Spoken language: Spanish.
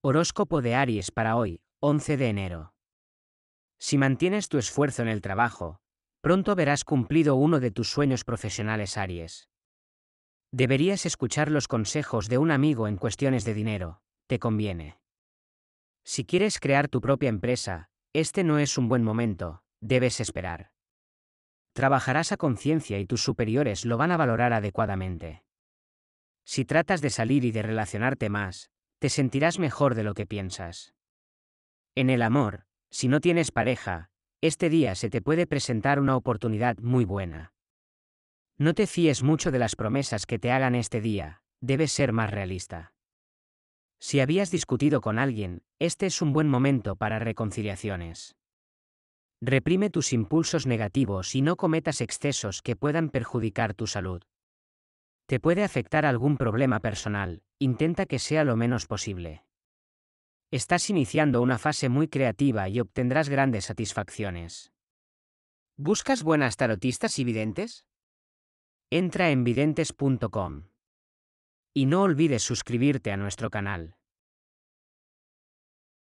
Horóscopo de Aries para hoy, 11 de enero. Si mantienes tu esfuerzo en el trabajo, pronto verás cumplido uno de tus sueños profesionales Aries. Deberías escuchar los consejos de un amigo en cuestiones de dinero, te conviene. Si quieres crear tu propia empresa, este no es un buen momento, debes esperar. Trabajarás a conciencia y tus superiores lo van a valorar adecuadamente. Si tratas de salir y de relacionarte más, te sentirás mejor de lo que piensas. En el amor, si no tienes pareja, este día se te puede presentar una oportunidad muy buena. No te fíes mucho de las promesas que te hagan este día, debes ser más realista. Si habías discutido con alguien, este es un buen momento para reconciliaciones. Reprime tus impulsos negativos y no cometas excesos que puedan perjudicar tu salud. Te puede afectar algún problema personal, intenta que sea lo menos posible. Estás iniciando una fase muy creativa y obtendrás grandes satisfacciones. ¿Buscas buenas tarotistas y videntes? Entra en videntes.com. Y no olvides suscribirte a nuestro canal.